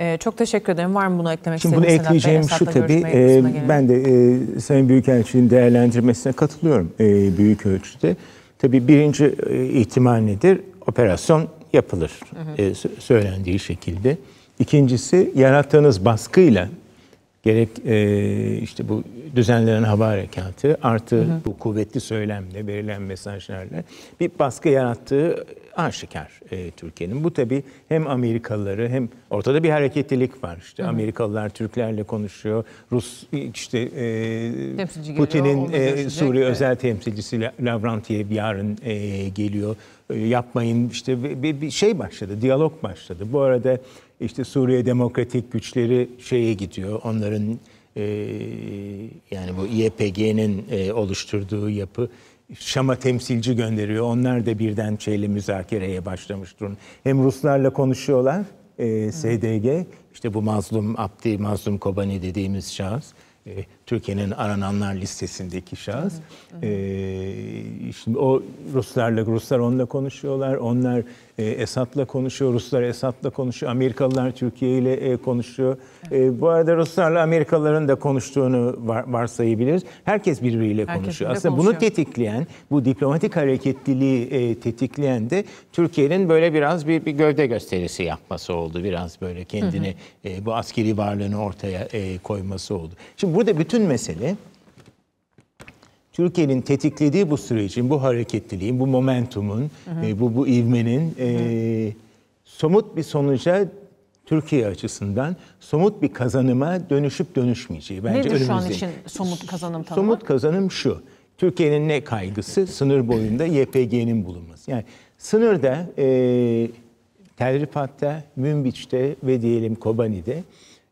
Ee, çok teşekkür ederim. Var mı bunu eklemek istediğiniz Şimdi bunu ekleyeceğim şu tabii. E, ben de e, Sayın Büyükelçinin değerlendirmesine katılıyorum e, büyük ölçüde. Tabii birinci e, ihtimal nedir? Operasyon yapılır hı hı. E, söylendiği şekilde. İkincisi yarattığınız baskıyla gerek e, işte bu düzenlenen hava harekatı artı hı hı. bu kuvvetli söylemle verilen mesajlarla bir baskı yarattığı aşikar e, Türkiye'nin. Bu tabii hem Amerikalıları hem ortada bir hareketlilik var. İşte hı hı. Amerikalılar Türklerle konuşuyor. Rus e, işte e, Putin'in e, Suriye de. özel temsilcisi Lavrentiev yarın e, geliyor. E, yapmayın işte bir, bir şey başladı, diyalog başladı. Bu arada işte Suriye Demokratik Güçleri şeye gidiyor. Onların e, yani bu YPG'nin e, oluşturduğu yapı Şam'a temsilci gönderiyor. Onlar da birden şeyle müzakereye başlamış durun. Hem Ruslarla konuşuyorlar e, SDG işte bu mazlum Abdi Mazlum Kobani dediğimiz şahıs e, Türkiye'nin arananlar listesindeki şahıs. Hı hı. E, şimdi o Ruslarla, Ruslar onunla konuşuyorlar, onlar e, Esad'la konuşuyor, Ruslar Esat'la konuşuyor, Amerikalılar Türkiye ile e, konuşuyor. E, bu arada Ruslarla Amerikalıların da konuştuğunu var, varsayabiliriz. Herkes birbiriyle Herkes konuşuyor. Aslında konuşuyor. bunu tetikleyen, bu diplomatik hareketliliği e, tetikleyen de Türkiye'nin böyle biraz bir, bir gövde gösterisi yapması oldu. Biraz böyle kendini hı hı. E, bu askeri varlığını ortaya e, koyması oldu. Şimdi burada bütün mesele Türkiye'nin tetiklediği bu sürecin, bu hareketliliğin, bu momentumun, hı hı. E, bu bu ivmenin E, somut bir sonuca Türkiye açısından somut bir kazanıma dönüşüp dönüşmeyeceği bence Nedir önümüzde. şu an için somut kazanım tanımı? Somut kazanım şu. Türkiye'nin ne kaygısı? Sınır boyunda YPG'nin bulunması. Yani sınırda e, Tel Münbiç'te ve diyelim Kobani'de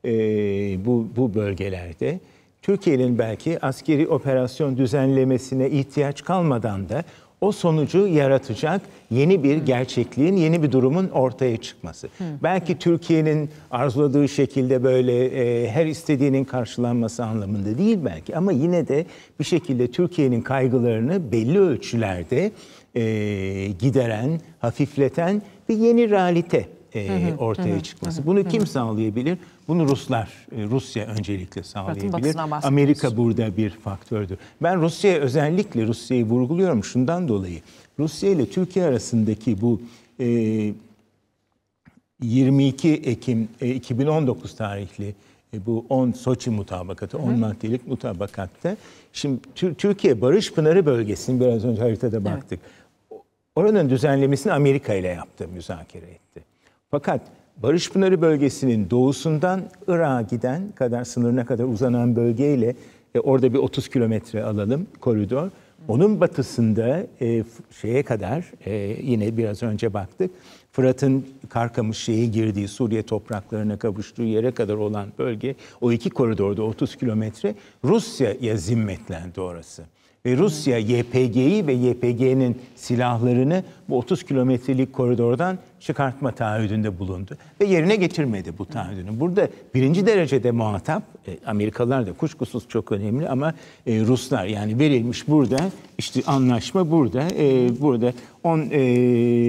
e, bu, bu bölgelerde Türkiye'nin belki askeri operasyon düzenlemesine ihtiyaç kalmadan da o sonucu yaratacak yeni bir gerçekliğin, yeni bir durumun ortaya çıkması. Hı. Belki Türkiye'nin arzuladığı şekilde böyle e, her istediğinin karşılanması anlamında değil belki ama yine de bir şekilde Türkiye'nin kaygılarını belli ölçülerde e, gideren, hafifleten bir yeni realite e, ortaya çıkması. Bunu kim sağlayabilir? Bunu Ruslar, Rusya öncelikle sağlayabilir. Amerika burada bir faktördür. Ben Rusya'ya özellikle Rusya'yı vurguluyorum şundan dolayı. Rusya ile Türkiye arasındaki bu e, 22 Ekim e, 2019 tarihli e, bu 10 Soçi mutabakatı, 10 maddelik mutabakatta. Şimdi Türkiye Barış Pınarı bölgesini biraz önce haritada baktık. Evet. Oranın düzenlemesini Amerika ile yaptı, müzakere etti. Fakat Barış Pınarı bölgesinin doğusundan Irak'a giden kadar sınırına kadar uzanan bölgeyle e, orada bir 30 kilometre alalım koridor. Onun batısında e, şeye kadar e, yine biraz önce baktık. Fırat'ın Karkamış şeye girdiği Suriye topraklarına kavuştuğu yere kadar olan bölge o iki koridorda 30 kilometre Rusya'ya zimmetlendi orası ve Rusya YPG'yi ve YPG'nin silahlarını bu 30 kilometrelik koridordan çıkartma taahhüdünde bulundu. Ve yerine getirmedi bu taahhüdünü. Burada birinci derecede muhatap, e, Amerikalılar da kuşkusuz çok önemli ama e, Ruslar yani verilmiş burada, işte anlaşma burada, e, burada 10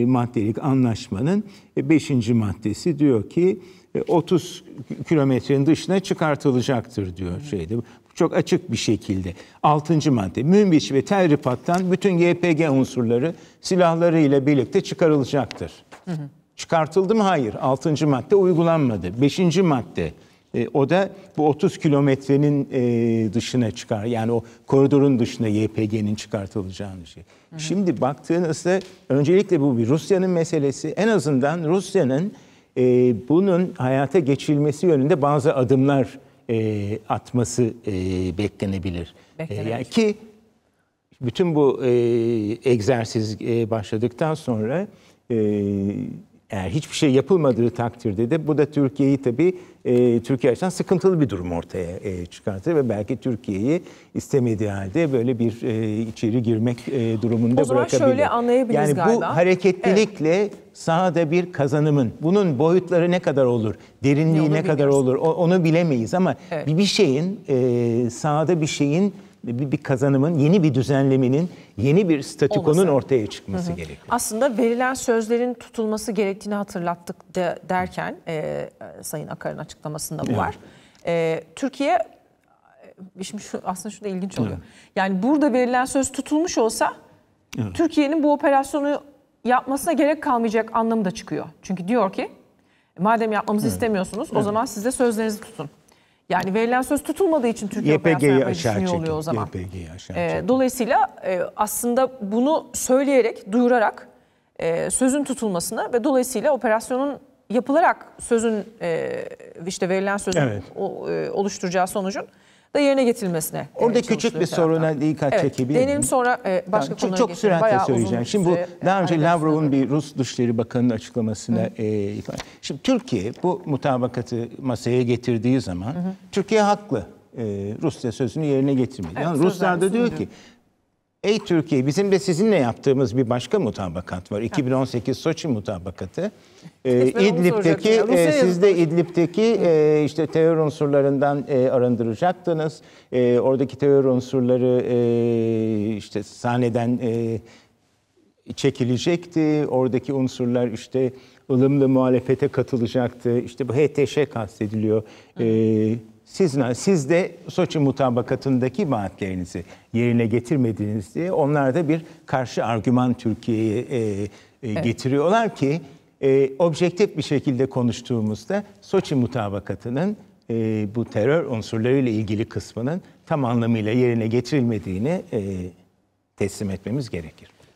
maddelik anlaşmanın 5. maddesi diyor ki 30 e, kilometrenin dışına çıkartılacaktır diyor şeyde. Çok açık bir şekilde. altıncı madde. Münbiç ve Terripat'tan bütün YPG unsurları silahlarıyla birlikte çıkarılacaktır. Hı hı. Çıkartıldı mı? Hayır. altıncı madde uygulanmadı. beşinci madde. E, o da bu 30 kilometrenin e, dışına çıkar. Yani o koridorun dışına YPG'nin çıkartılacağını şey. Hı hı. Şimdi baktığınızda öncelikle bu bir Rusya'nın meselesi. En azından Rusya'nın e, bunun hayata geçilmesi yönünde bazı adımlar e, atması e, beklenebilir. Ee, beklenebilir. E, yani ki bütün bu e, egzersiz e, başladıktan sonra e, eğer hiçbir şey yapılmadığı takdirde de bu da Türkiye'yi tabii e, Türkiye açısından sıkıntılı bir durum ortaya e, çıkartır ve belki Türkiye'yi istemediği halde böyle bir e, içeri girmek e, durumunda bırakabilir. O zaman bırakabilir. şöyle anlayabiliriz yani galiba. Yani bu hareketlilikle evet. sahada bir kazanımın, bunun boyutları ne kadar olur, derinliği ne, ne kadar olur onu bilemeyiz ama evet. bir, bir şeyin e, sahada bir şeyin bir, bir kazanımın, yeni bir düzenlemenin, yeni bir statükonun ortaya çıkması hı gerekiyor. Aslında verilen sözlerin tutulması gerektiğini hatırlattık de, derken e, Sayın Akar'ın açıklamasında bu evet. var. E, Türkiye e, şimdi şu aslında şu da ilginç oluyor. Evet. Yani burada verilen söz tutulmuş olsa evet. Türkiye'nin bu operasyonu yapmasına gerek kalmayacak anlamı da çıkıyor. Çünkü diyor ki madem yapmamızı evet. istemiyorsunuz evet. o zaman siz de sözlerinizi tutun. Yani verilen söz tutulmadığı için Türkiye YPG'yi aşağı çekin. oluyor o zaman. YPG'yi aşağı e, Dolayısıyla e, aslında bunu söyleyerek, duyurarak e, sözün tutulmasına ve dolayısıyla operasyonun yapılarak sözün e, işte verilen sözün evet. o, e, oluşturacağı sonucun da yerine getirilmesine. Orada küçük bir taraftan. soruna hani dikkat evet, çekebilir miyim? Deneyim sonra e, başka yani, konulara Çok, çok süratle söyleyeceğim. Şimdi bu daha önce Lavrov'un bir Rus Dışişleri Bakanı'nın açıklamasına Hı. e, ifade. Şimdi Türkiye bu mutabakatı masaya getirdiği zaman hı hı. Türkiye haklı. E, Rusya sözünü yerine getirmedi. Evet, yani Ruslar da diyor ki Ey Türkiye bizim de sizinle yaptığımız bir başka mutabakat var. 2018 Soçi mutabakatı. Ee, İdlib'deki e, siz de İdlib'teki e, işte terör unsurlarından e, arındıracaktınız. E, oradaki terör unsurları e, işte sahneden e, çekilecekti. Oradaki unsurlar işte ılımlı muhalefete katılacaktı. İşte bu HTŞ kastediliyor. Hı. E, siz, siz de Soçi mutabakatındaki vaatlerinizi yerine getirmediniz diye onlar da bir karşı argüman Türkiye'ye e, e, evet. getiriyorlar ki e, objektif bir şekilde konuştuğumuzda Soçi mutabakatının e, bu terör unsurlarıyla ilgili kısmının tam anlamıyla yerine getirilmediğini e, teslim etmemiz gerekir.